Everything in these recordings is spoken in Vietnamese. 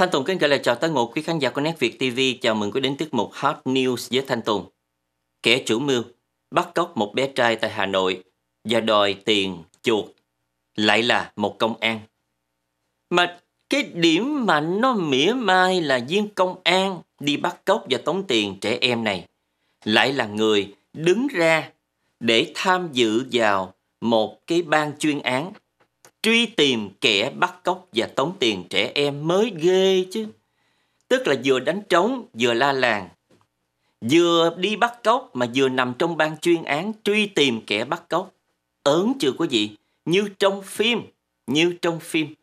Thanh Tùng kính gửi lời chào tới một quý khán giả của Nét Việt TV. Chào mừng quý đến tiết mục Hot News với Thanh Tùng. Kẻ chủ mưu bắt cóc một bé trai tại Hà Nội và đòi tiền chuột lại là một công an. Mà cái điểm mà nó mỉa mai là viên công an đi bắt cóc và tống tiền trẻ em này lại là người đứng ra để tham dự vào một cái ban chuyên án truy tìm kẻ bắt cóc và tống tiền trẻ em mới ghê chứ. Tức là vừa đánh trống, vừa la làng. Vừa đi bắt cóc mà vừa nằm trong ban chuyên án truy tìm kẻ bắt cóc. Ớn chưa quý vị? Như trong phim, như trong phim.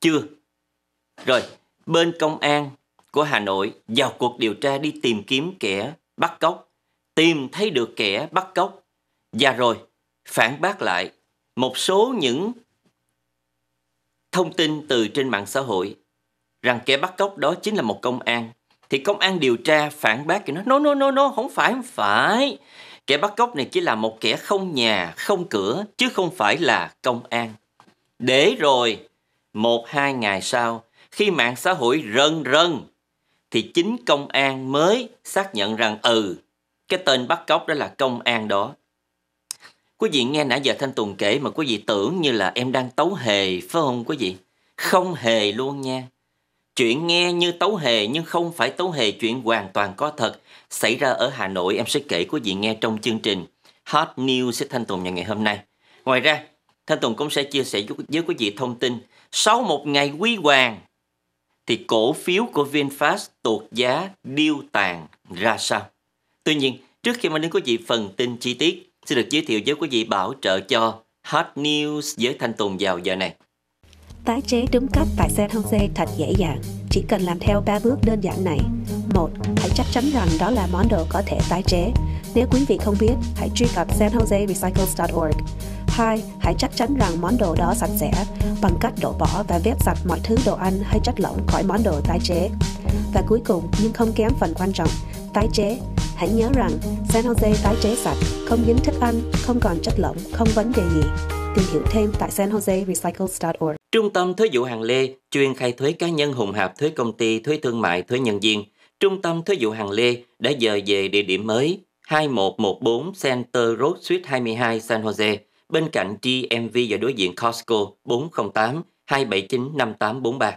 Chưa. Rồi, bên công an của Hà Nội vào cuộc điều tra đi tìm kiếm kẻ bắt cóc. Tìm thấy được kẻ bắt cóc. Và rồi, phản bác lại một số những thông tin từ trên mạng xã hội rằng kẻ bắt cóc đó chính là một công an thì công an điều tra phản bác thì nó no no no no không phải không phải kẻ bắt cóc này chỉ là một kẻ không nhà không cửa chứ không phải là công an để rồi một hai ngày sau khi mạng xã hội rần rần thì chính công an mới xác nhận rằng ừ cái tên bắt cóc đó là công an đó Quý vị nghe nãy giờ Thanh Tùng kể mà quý vị tưởng như là em đang tấu hề, phải không quý vị? Không hề luôn nha. Chuyện nghe như tấu hề nhưng không phải tấu hề chuyện hoàn toàn có thật. Xảy ra ở Hà Nội em sẽ kể quý vị nghe trong chương trình Hot News sẽ Thanh Tùng ngày hôm nay. Ngoài ra, Thanh Tùng cũng sẽ chia sẻ với quý vị thông tin sau một ngày quý hoàng thì cổ phiếu của VinFast tuột giá điêu tàn ra sao. Tuy nhiên, trước khi mà đến quý vị phần tin chi tiết, xin được giới thiệu với quý vị bảo trợ cho Hot News với Thanh Tùng vào giờ này. Tái chế đúng cách tại San Jose thật dễ dàng. Chỉ cần làm theo 3 bước đơn giản này. một, Hãy chắc chắn rằng đó là món đồ có thể tái chế. Nếu quý vị không biết, hãy truy cập sanjoserecycles.org. 2. Hãy chắc chắn rằng món đồ đó sạch sẽ bằng cách đổ bỏ và vét sạch mọi thứ đồ ăn hay chất lỏng khỏi món đồ tái chế. Và cuối cùng, nhưng không kém phần quan trọng, tái chế Hãy nhớ rằng San Jose tái chế sạch, không dính thức ăn, không còn chất lỏng, không vấn đề gì. Tìm hiểu thêm tại sanjoserecycles.org. Trung tâm Thuế vụ Hàng Lê chuyên khai thuế cá nhân hùng hạp thuế công ty, thuế thương mại, thuế nhân viên. Trung tâm Thuế vụ Hàng Lê đã dời về địa điểm mới 2114 Center Road Suite 22 San Jose, bên cạnh DMV và đối diện Costco 408 279 5843.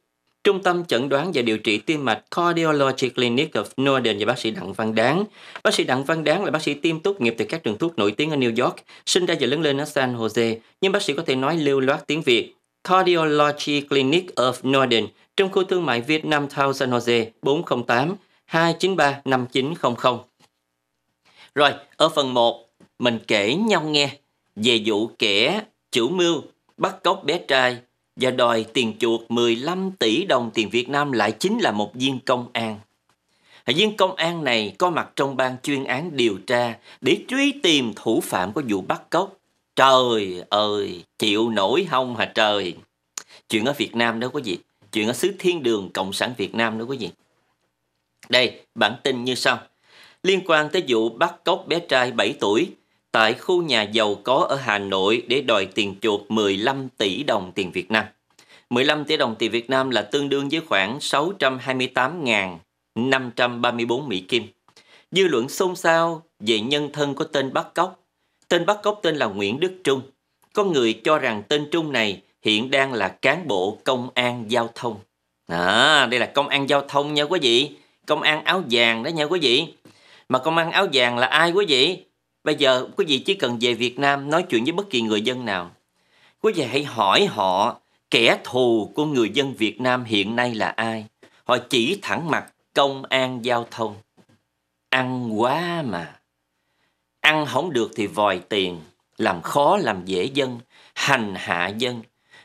Trung tâm chẩn đoán và điều trị tim mạch Cardiology Clinic of Northern và bác sĩ Đặng Văn Đáng. Bác sĩ Đặng Văn Đáng là bác sĩ tiêm tốt nghiệp từ các trường thuốc nổi tiếng ở New York, sinh ra và lớn lên ở San Jose, nhưng bác sĩ có thể nói lưu loát tiếng Việt. Cardiology Clinic of Northern trong khu thương mại Việt Nam, Town San Jose 408 293 5900. Rồi, ở phần 1, mình kể nhau nghe về vụ kẻ chủ mưu bắt cóc bé trai và đòi tiền chuột 15 tỷ đồng tiền Việt Nam lại chính là một viên công an. Viên công an này có mặt trong ban chuyên án điều tra để truy tìm thủ phạm của vụ bắt cóc. Trời ơi, chịu nổi không hả trời? Chuyện ở Việt Nam đâu có gì? chuyện ở xứ thiên đường Cộng sản Việt Nam đâu có gì? Đây, bản tin như sau. Liên quan tới vụ bắt cóc bé trai 7 tuổi tại khu nhà giàu có ở Hà Nội để đòi tiền chuộc 15 tỷ đồng tiền Việt Nam. 15 tỷ đồng tiền Việt Nam là tương đương với khoảng 628.534 Mỹ Kim. Dư luận xôn xao về nhân thân của tên bắt cóc. Tên bắt cóc tên là Nguyễn Đức Trung. Có người cho rằng tên Trung này hiện đang là cán bộ công an giao thông. À, đây là công an giao thông nha quý vị. Công an áo vàng đó nha quý vị. Mà công an áo vàng là ai quý vị? Bây giờ quý vị chỉ cần về Việt Nam nói chuyện với bất kỳ người dân nào. Quý vị hãy hỏi họ kẻ thù của người dân Việt Nam hiện nay là ai. Họ chỉ thẳng mặt công an giao thông. Ăn quá mà. Ăn không được thì vòi tiền, làm khó làm dễ dân, hành hạ dân.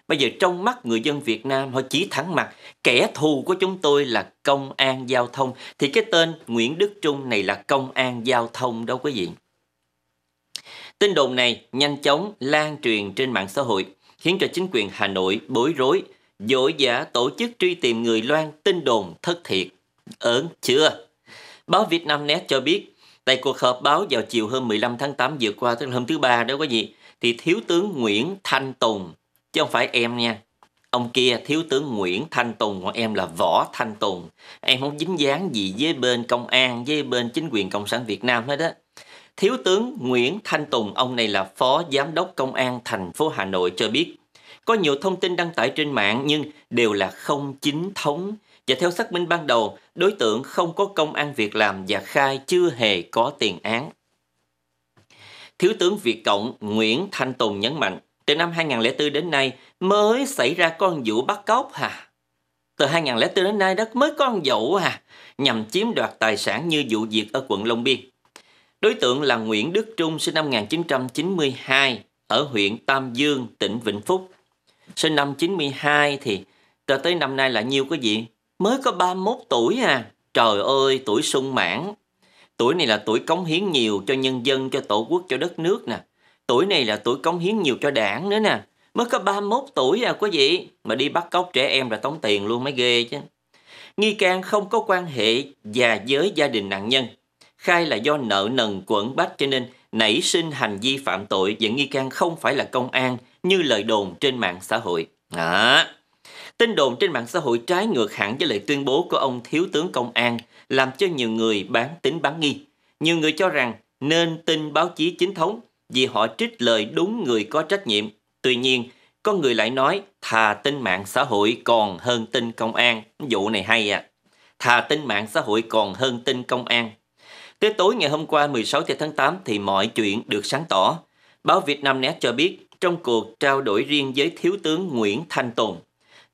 Bây giờ trong mắt người dân Việt Nam họ chỉ thẳng mặt kẻ thù của chúng tôi là công an giao thông. Thì cái tên Nguyễn Đức Trung này là công an giao thông đâu quý vị. Tin đồn này nhanh chóng lan truyền trên mạng xã hội, khiến cho chính quyền Hà Nội bối rối, dối giả tổ chức truy tìm người loan tin đồn thất thiệt. Ớn chưa? Báo Việt Nam Net cho biết, tại cuộc họp báo vào chiều hôm 15 tháng 8 vừa qua, tức là hôm thứ Ba đó có gì thì Thiếu tướng Nguyễn Thanh Tùng, chứ không phải em nha, ông kia thiếu tướng Nguyễn Thanh Tùng còn em là Võ Thanh Tùng em không dính dáng gì với bên công an với bên chính quyền cộng sản Việt Nam hết á Thiếu tướng Nguyễn Thanh Tùng, ông này là Phó Giám đốc Công an thành phố Hà Nội cho biết, có nhiều thông tin đăng tải trên mạng nhưng đều là không chính thống. Và theo xác minh ban đầu, đối tượng không có công an việc làm và khai chưa hề có tiền án. Thiếu tướng Việt Cộng Nguyễn Thanh Tùng nhấn mạnh, từ năm 2004 đến nay mới xảy ra con vụ bắt cóc hà. Từ 2004 đến nay đó mới có con dậu hà, nhằm chiếm đoạt tài sản như vụ việc ở quận Long Biên. Đối tượng là Nguyễn Đức Trung sinh năm 1992 ở huyện Tam Dương, tỉnh Vĩnh Phúc. Sinh năm 92 thì cho tới năm nay là nhiêu cái gì? Mới có 31 tuổi à. Trời ơi, tuổi sung mãn. Tuổi này là tuổi cống hiến nhiều cho nhân dân, cho tổ quốc, cho đất nước nè. Tuổi này là tuổi cống hiến nhiều cho đảng nữa nè. Mới có 31 tuổi à quý vị. Mà đi bắt cóc trẻ em là tống tiền luôn mới ghê chứ. Nghi can không có quan hệ và giới gia đình nạn nhân khai là do nợ nần quẩn bách cho nên nảy sinh hành vi phạm tội và nghi can không phải là công an như lời đồn trên mạng xã hội. À, tin đồn trên mạng xã hội trái ngược hẳn với lời tuyên bố của ông thiếu tướng công an làm cho nhiều người bán tính bán nghi. Nhiều người cho rằng nên tin báo chí chính thống vì họ trích lời đúng người có trách nhiệm. Tuy nhiên, có người lại nói thà tin mạng xã hội còn hơn tin công an. Vụ này hay à. Thà tin mạng xã hội còn hơn tin công an. Tới tối ngày hôm qua 16 tháng 8 thì mọi chuyện được sáng tỏ. Báo Việt Nam Net cho biết trong cuộc trao đổi riêng với Thiếu tướng Nguyễn Thanh Tùng,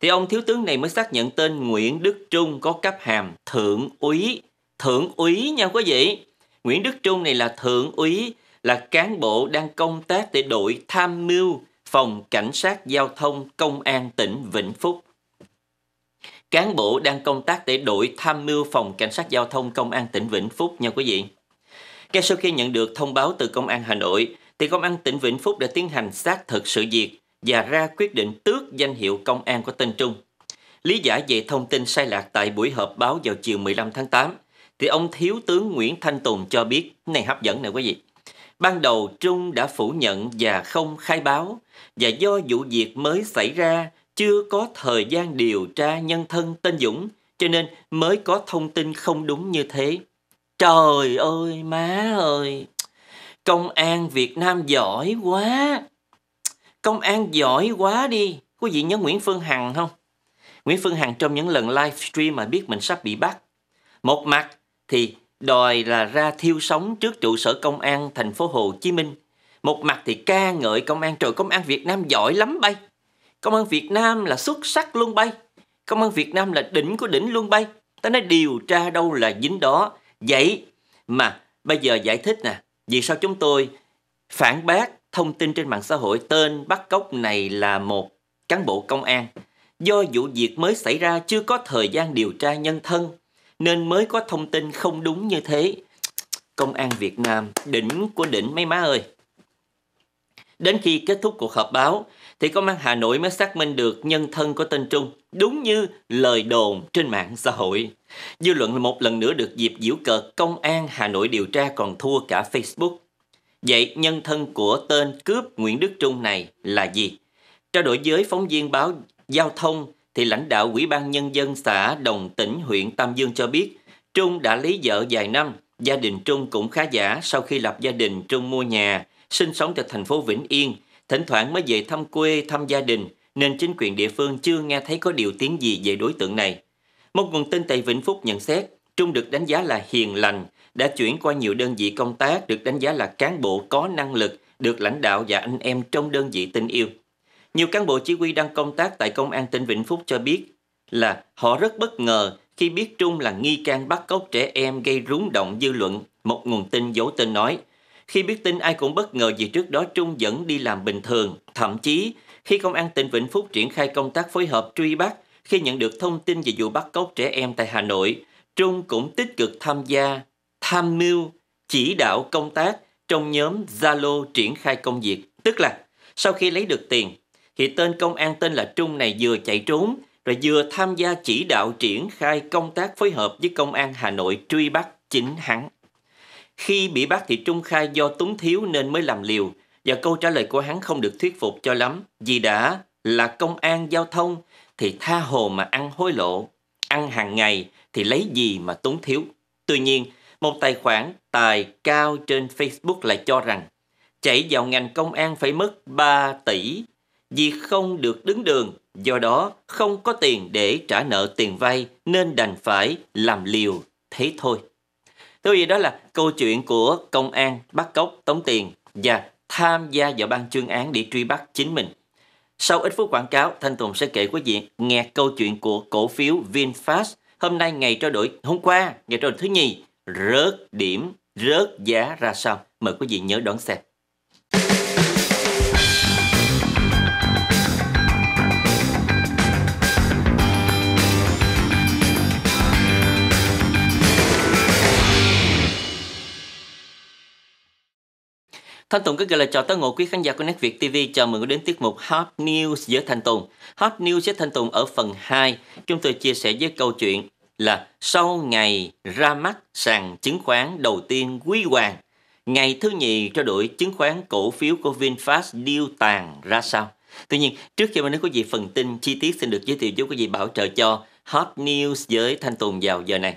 thì ông Thiếu tướng này mới xác nhận tên Nguyễn Đức Trung có cấp hàm Thượng úy. Thượng úy nha quý vị. Nguyễn Đức Trung này là Thượng úy, là cán bộ đang công tác tại đội tham mưu phòng cảnh sát giao thông công an tỉnh Vĩnh Phúc cán bộ đang công tác tại đội tham mưu phòng cảnh sát giao thông công an tỉnh Vĩnh Phúc nha quý vị. Ngay sau khi nhận được thông báo từ công an Hà Nội, thì công an tỉnh Vĩnh Phúc đã tiến hành xác thực sự việc và ra quyết định tước danh hiệu công an của tên Trung. Lý giải về thông tin sai lạc tại buổi họp báo vào chiều 15 tháng 8, thì ông Thiếu tướng Nguyễn Thanh Tùng cho biết, này hấp dẫn này quý vị. Ban đầu Trung đã phủ nhận và không khai báo, và do vụ việc mới xảy ra chưa có thời gian điều tra nhân thân tên Dũng, cho nên mới có thông tin không đúng như thế. Trời ơi, má ơi! Công an Việt Nam giỏi quá! Công an giỏi quá đi! Quý gì nhớ Nguyễn Phương Hằng không? Nguyễn Phương Hằng trong những lần livestream mà biết mình sắp bị bắt. Một mặt thì đòi là ra thiêu sống trước trụ sở công an thành phố Hồ Chí Minh. Một mặt thì ca ngợi công an trời công an Việt Nam giỏi lắm bay công an Việt Nam là xuất sắc luôn bay công an Việt Nam là đỉnh của đỉnh luôn bay ta nói điều tra đâu là dính đó vậy mà bây giờ giải thích nè vì sao chúng tôi phản bác thông tin trên mạng xã hội tên bắt cóc này là một cán bộ công an do vụ việc mới xảy ra chưa có thời gian điều tra nhân thân nên mới có thông tin không đúng như thế công an Việt Nam đỉnh của đỉnh mấy má ơi đến khi kết thúc cuộc họp báo thì công an Hà Nội mới xác minh được nhân thân của tên Trung, đúng như lời đồn trên mạng xã hội. Dư luận một lần nữa được dịp diễu cợt công an Hà Nội điều tra còn thua cả Facebook. Vậy nhân thân của tên cướp Nguyễn Đức Trung này là gì? Trao đổi với phóng viên báo Giao thông thì lãnh đạo Ủy ban Nhân dân xã Đồng Tỉnh huyện Tam Dương cho biết Trung đã lấy vợ vài năm, gia đình Trung cũng khá giả sau khi lập gia đình Trung mua nhà, sinh sống tại thành phố Vĩnh Yên – Thỉnh thoảng mới về thăm quê, thăm gia đình, nên chính quyền địa phương chưa nghe thấy có điều tiếng gì về đối tượng này. Một nguồn tin tại Vĩnh Phúc nhận xét, Trung được đánh giá là hiền lành, đã chuyển qua nhiều đơn vị công tác được đánh giá là cán bộ có năng lực, được lãnh đạo và anh em trong đơn vị tin yêu. Nhiều cán bộ chỉ huy đang công tác tại Công an tỉnh Vĩnh Phúc cho biết là họ rất bất ngờ khi biết Trung là nghi can bắt cóc trẻ em gây rúng động dư luận, một nguồn tin giấu tên nói – khi biết tin ai cũng bất ngờ vì trước đó Trung vẫn đi làm bình thường. Thậm chí, khi Công an tỉnh Vĩnh Phúc triển khai công tác phối hợp truy bắt, khi nhận được thông tin về vụ bắt cóc trẻ em tại Hà Nội, Trung cũng tích cực tham gia, tham mưu, chỉ đạo công tác trong nhóm Zalo triển khai công việc. Tức là sau khi lấy được tiền, thì tên công an tên là Trung này vừa chạy trốn, rồi vừa tham gia chỉ đạo triển khai công tác phối hợp với công an Hà Nội truy bắt chính hắn. Khi bị bắt thì Trung khai do túng thiếu nên mới làm liều và câu trả lời của hắn không được thuyết phục cho lắm vì đã là công an giao thông thì tha hồ mà ăn hối lộ, ăn hàng ngày thì lấy gì mà túng thiếu. Tuy nhiên, một tài khoản tài cao trên Facebook lại cho rằng chạy vào ngành công an phải mất 3 tỷ vì không được đứng đường, do đó không có tiền để trả nợ tiền vay nên đành phải làm liều, thế thôi. Thưa quý vị, đó là câu chuyện của công an bắt cóc tống tiền và tham gia vào ban chuyên án để truy bắt chính mình. Sau ít phút quảng cáo, Thanh Tùng sẽ kể quý vị nghe câu chuyện của cổ phiếu VinFast hôm nay ngày trao đổi hôm qua, ngày trao đổi thứ nhì, rớt điểm, rớt giá ra sao. Mời quý vị nhớ đón xem. Thanh Tùng cứ gọi là chào tới ngồi quý khán giả của Net Việt TV. Chào mừng đến tiết mục Hot News với Thanh Tùng. Hot News với Thanh Tùng ở phần 2, chúng tôi chia sẻ với câu chuyện là sau ngày ra mắt sàn chứng khoán đầu tiên quý hoàng, ngày thứ nhì trao đổi chứng khoán cổ phiếu của VinFast điêu tàn ra sao. Tuy nhiên, trước khi mà đến có gì phần tin chi tiết xin được giới thiệu giúp quý vị bảo trợ cho Hot News với Thanh Tùng vào giờ này.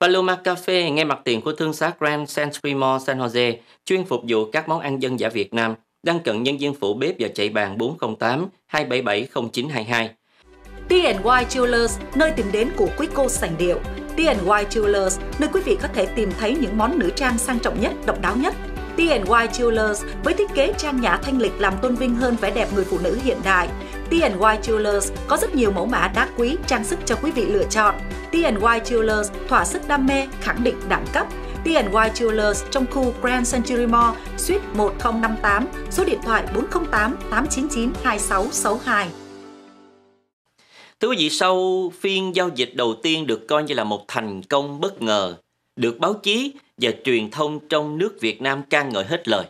Paloma Cafe ngay mặt tiền của thương xá Grand San Mall San Jose chuyên phục vụ các món ăn dân dã Việt Nam, đang cận nhân viên phụ bếp và chạy bàn 408 277 0922. T&Y Jewelers, nơi tìm đến của quý cô sành điệu. T&Y Jewelers, nơi quý vị có thể tìm thấy những món nữ trang sang trọng nhất, độc đáo nhất. T&Y Jewelers với thiết kế trang nhã thanh lịch làm tôn vinh hơn vẻ đẹp người phụ nữ hiện đại – T&Y Jewelers có rất nhiều mẫu mã đá quý, trang sức cho quý vị lựa chọn. T&Y Jewelers thỏa sức đam mê, khẳng định đẳng cấp. T&Y Jewelers trong khu Grand Century Mall, suite 1058, số điện thoại 408 899 2662. Thưa quý vị, sau phiên giao dịch đầu tiên được coi như là một thành công bất ngờ, được báo chí và truyền thông trong nước Việt Nam ca ngợi hết lời,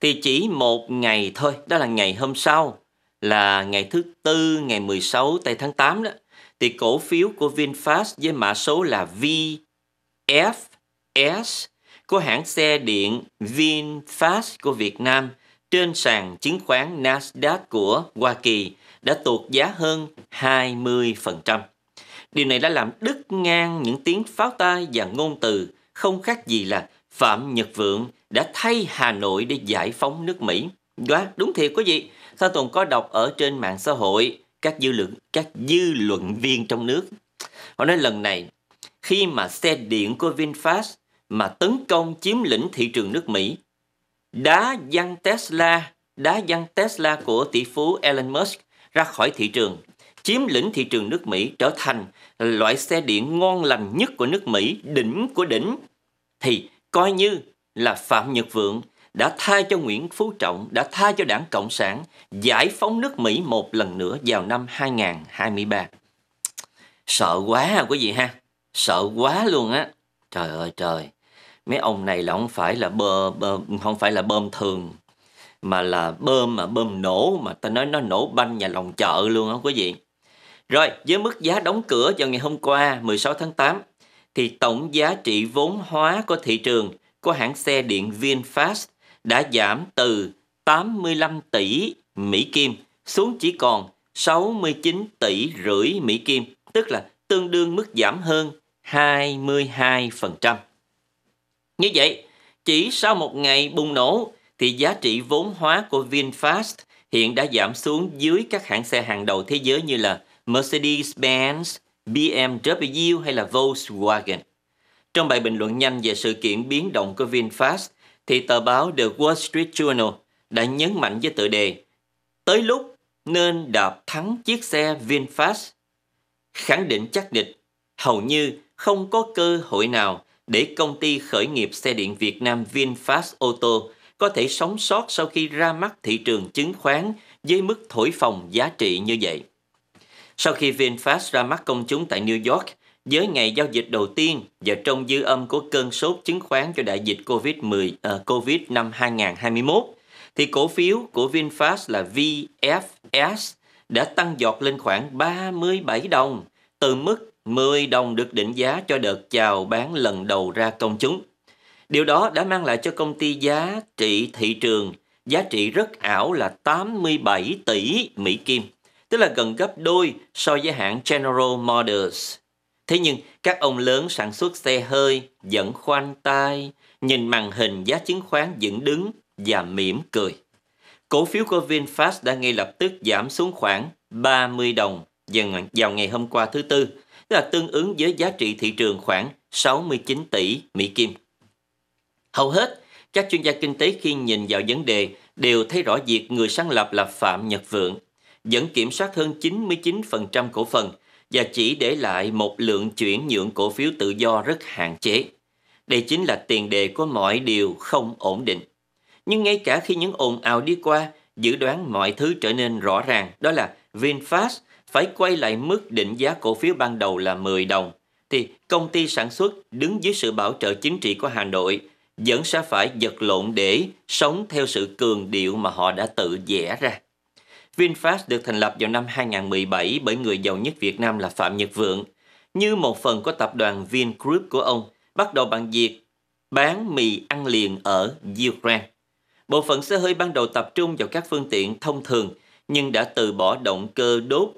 thì chỉ một ngày thôi, đó là ngày hôm sau, là ngày thứ tư ngày 16 tây tháng 8 đó thì cổ phiếu của VinFast với mã số là VFS của hãng xe điện VinFast của Việt Nam trên sàn chứng khoán Nasdaq của Hoa Kỳ đã tụt giá hơn 20%. Điều này đã làm đứt ngang những tiếng pháo tay và ngôn từ không khác gì là Phạm Nhật Vượng đã thay Hà Nội để giải phóng nước Mỹ. Đó, đúng thiệt quý vị. Thanh Tùng có đọc ở trên mạng xã hội các dư luận các dư luận viên trong nước. Họ nói lần này khi mà xe điện của VinFast mà tấn công chiếm lĩnh thị trường nước Mỹ, đá văng Tesla, đá văng Tesla của tỷ phú Elon Musk ra khỏi thị trường, chiếm lĩnh thị trường nước Mỹ trở thành loại xe điện ngon lành nhất của nước Mỹ, đỉnh của đỉnh thì coi như là Phạm Nhật Vượng đã tha cho Nguyễn Phú Trọng, đã tha cho đảng Cộng sản giải phóng nước Mỹ một lần nữa vào năm 2023. Sợ quá ha quý vị ha, sợ quá luôn á. Trời ơi trời, mấy ông này là không phải là bơ, bơ không phải là bơm thường mà là bơm mà bơm nổ mà ta nói nó nổ banh nhà lòng chợ luôn á quý vị. Rồi, với mức giá đóng cửa vào ngày hôm qua 16 tháng 8 thì tổng giá trị vốn hóa của thị trường của hãng xe điện VinFast đã giảm từ 85 tỷ Mỹ Kim xuống chỉ còn 69 tỷ rưỡi Mỹ Kim, tức là tương đương mức giảm hơn 22%. Như vậy, chỉ sau một ngày bùng nổ thì giá trị vốn hóa của VinFast hiện đã giảm xuống dưới các hãng xe hàng đầu thế giới như là Mercedes-Benz, BMW hay là Volkswagen. Trong bài bình luận nhanh về sự kiện biến động của VinFast, thì tờ báo The Wall Street Journal đã nhấn mạnh với tựa đề Tới lúc nên đạp thắng chiếc xe VinFast. Khẳng định chắc địch, hầu như không có cơ hội nào để công ty khởi nghiệp xe điện Việt Nam VinFast ô tô có thể sống sót sau khi ra mắt thị trường chứng khoán với mức thổi phồng giá trị như vậy. Sau khi VinFast ra mắt công chúng tại New York, với ngày giao dịch đầu tiên và trong dư âm của cơn sốt chứng khoán cho đại dịch COVID-10 uh, à, COVID năm 2021 thì cổ phiếu của VinFast là VFS đã tăng giọt lên khoảng 37 đồng từ mức 10 đồng được định giá cho đợt chào bán lần đầu ra công chúng. Điều đó đã mang lại cho công ty giá trị thị trường giá trị rất ảo là 87 tỷ Mỹ Kim, tức là gần gấp đôi so với hãng General Motors Thế nhưng các ông lớn sản xuất xe hơi vẫn khoanh tay, nhìn màn hình giá chứng khoán dựng đứng và mỉm cười. Cổ phiếu của VinFast đã ngay lập tức giảm xuống khoảng 30 đồng vào ngày hôm qua thứ Tư, tức là tương ứng với giá trị thị trường khoảng 69 tỷ Mỹ Kim. Hầu hết, các chuyên gia kinh tế khi nhìn vào vấn đề đều thấy rõ việc người sáng lập là Phạm Nhật Vượng, vẫn kiểm soát hơn 99% cổ phần và chỉ để lại một lượng chuyển nhượng cổ phiếu tự do rất hạn chế. Đây chính là tiền đề của mọi điều không ổn định. Nhưng ngay cả khi những ồn ào đi qua, dự đoán mọi thứ trở nên rõ ràng, đó là VinFast phải quay lại mức định giá cổ phiếu ban đầu là 10 đồng, thì công ty sản xuất đứng dưới sự bảo trợ chính trị của Hà Nội vẫn sẽ phải giật lộn để sống theo sự cường điệu mà họ đã tự vẽ ra. VinFast được thành lập vào năm 2017 bởi người giàu nhất Việt Nam là Phạm Nhật Vượng, như một phần của tập đoàn Vingroup của ông, bắt đầu bằng việc bán mì ăn liền ở Ukraine. Bộ phận xe hơi ban đầu tập trung vào các phương tiện thông thường nhưng đã từ bỏ động cơ đốt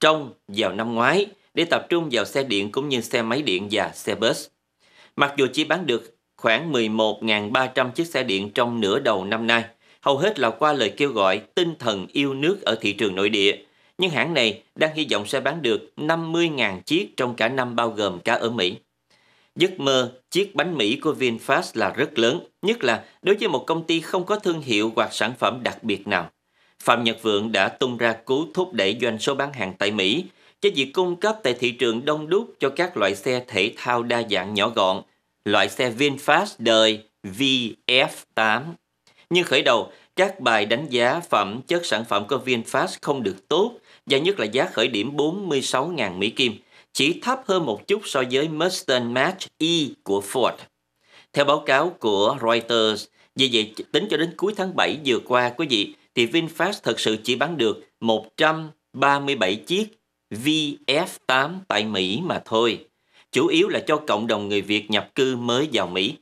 trong vào năm ngoái để tập trung vào xe điện cũng như xe máy điện và xe bus. Mặc dù chỉ bán được khoảng 11.300 chiếc xe điện trong nửa đầu năm nay, hầu hết là qua lời kêu gọi tinh thần yêu nước ở thị trường nội địa. Nhưng hãng này đang hy vọng sẽ bán được 50.000 chiếc trong cả năm bao gồm cả ở Mỹ. Giấc mơ chiếc bánh Mỹ của VinFast là rất lớn, nhất là đối với một công ty không có thương hiệu hoặc sản phẩm đặc biệt nào. Phạm Nhật Vượng đã tung ra cú thúc đẩy doanh số bán hàng tại Mỹ cho việc cung cấp tại thị trường đông đúc cho các loại xe thể thao đa dạng nhỏ gọn, loại xe VinFast đời VF8. Nhưng khởi đầu, các bài đánh giá phẩm chất sản phẩm của VinFast không được tốt và nhất là giá khởi điểm 46.000 Mỹ Kim, chỉ thấp hơn một chút so với Mustang Match E của Ford. Theo báo cáo của Reuters, vì vậy tính cho đến cuối tháng 7 vừa qua quý vị thì VinFast thật sự chỉ bán được 137 chiếc VF8 tại Mỹ mà thôi. Chủ yếu là cho cộng đồng người Việt nhập cư mới vào Mỹ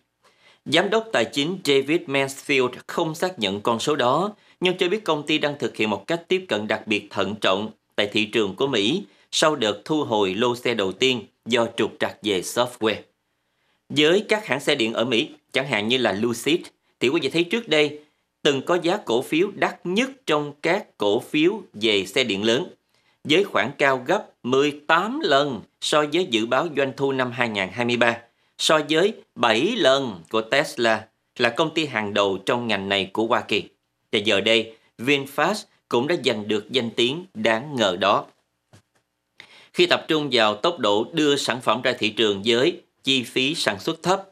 Giám đốc tài chính David Mansfield không xác nhận con số đó, nhưng cho biết công ty đang thực hiện một cách tiếp cận đặc biệt thận trọng tại thị trường của Mỹ sau đợt thu hồi lô xe đầu tiên do trục trặc về software. Với các hãng xe điện ở Mỹ, chẳng hạn như là Lucid, thì quý vị thấy trước đây từng có giá cổ phiếu đắt nhất trong các cổ phiếu về xe điện lớn, với khoảng cao gấp 18 lần so với dự báo doanh thu năm 2023 so với 7 lần của Tesla là công ty hàng đầu trong ngành này của Hoa Kỳ. Và giờ đây, VinFast cũng đã giành được danh tiếng đáng ngờ đó. Khi tập trung vào tốc độ đưa sản phẩm ra thị trường với chi phí sản xuất thấp,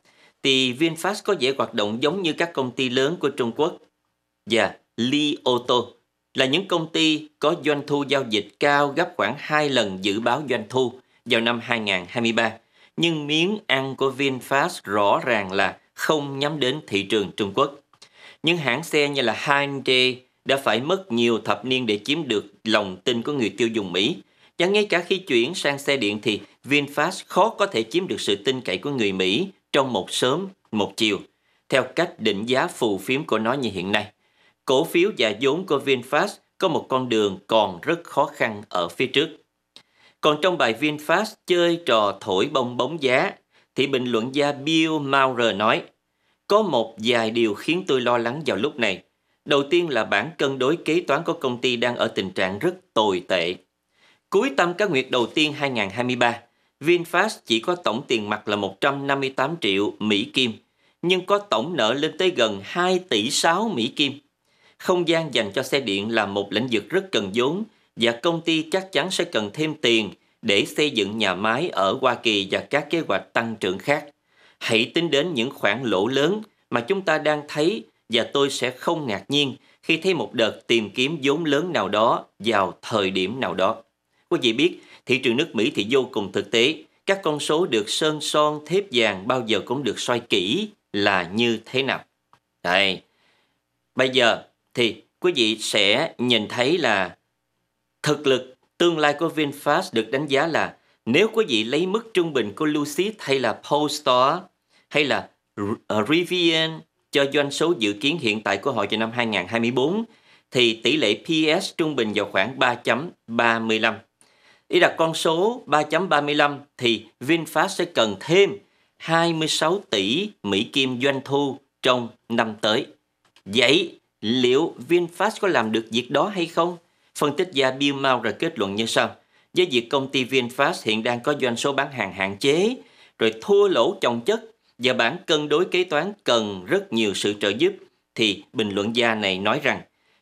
thì VinFast có dễ hoạt động giống như các công ty lớn của Trung Quốc và Li Auto là những công ty có doanh thu giao dịch cao gấp khoảng 2 lần dự báo doanh thu vào năm 2023 nhưng miếng ăn của VinFast rõ ràng là không nhắm đến thị trường Trung Quốc. Những hãng xe như là Hyundai đã phải mất nhiều thập niên để chiếm được lòng tin của người tiêu dùng Mỹ. Và ngay cả khi chuyển sang xe điện thì VinFast khó có thể chiếm được sự tin cậy của người Mỹ trong một sớm, một chiều, theo cách định giá phù phiếm của nó như hiện nay. Cổ phiếu và vốn của VinFast có một con đường còn rất khó khăn ở phía trước. Còn trong bài VinFast chơi trò thổi bông bóng giá, thì bình luận gia Bill Maurer nói, có một vài điều khiến tôi lo lắng vào lúc này. Đầu tiên là bản cân đối kế toán của công ty đang ở tình trạng rất tồi tệ. Cuối năm cá nguyệt đầu tiên 2023, VinFast chỉ có tổng tiền mặt là 158 triệu Mỹ Kim, nhưng có tổng nợ lên tới gần 2 tỷ 6 Mỹ Kim. Không gian dành cho xe điện là một lĩnh vực rất cần vốn và công ty chắc chắn sẽ cần thêm tiền để xây dựng nhà máy ở Hoa Kỳ và các kế hoạch tăng trưởng khác. Hãy tính đến những khoản lỗ lớn mà chúng ta đang thấy và tôi sẽ không ngạc nhiên khi thấy một đợt tìm kiếm vốn lớn nào đó vào thời điểm nào đó. Quý vị biết, thị trường nước Mỹ thì vô cùng thực tế. Các con số được sơn son thép vàng bao giờ cũng được soi kỹ là như thế nào. Đây. Bây giờ thì quý vị sẽ nhìn thấy là Thực lực, tương lai của VinFast được đánh giá là nếu quý vị lấy mức trung bình của Lucid hay là Polestar hay là uh, Rivian cho doanh số dự kiến hiện tại của họ cho năm 2024 thì tỷ lệ PS trung bình vào khoảng 3.35. Ý đặt con số 3.35 thì VinFast sẽ cần thêm 26 tỷ Mỹ Kim doanh thu trong năm tới. Vậy liệu VinFast có làm được việc đó hay không? Phân tích gia Bill Maurer kết luận như sau. Với việc công ty VinFast hiện đang có doanh số bán hàng hạn chế, rồi thua lỗ chồng chất và bản cân đối kế toán cần rất nhiều sự trợ giúp, thì bình luận gia này nói rằng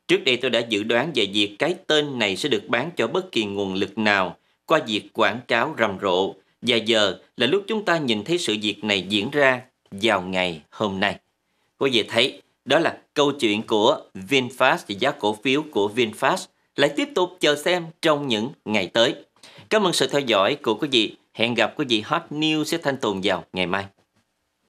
Trước đây tôi đã dự đoán về việc cái tên này sẽ được bán cho bất kỳ nguồn lực nào qua việc quảng cáo rầm rộ và giờ là lúc chúng ta nhìn thấy sự việc này diễn ra vào ngày hôm nay. Quý vị thấy, đó là câu chuyện của VinFast và giá cổ phiếu của VinFast lại tiếp tục chờ xem trong những ngày tới. Cảm ơn sự theo dõi của quý vị. Hẹn gặp quý vị Hot News sẽ thanh tồn vào ngày mai.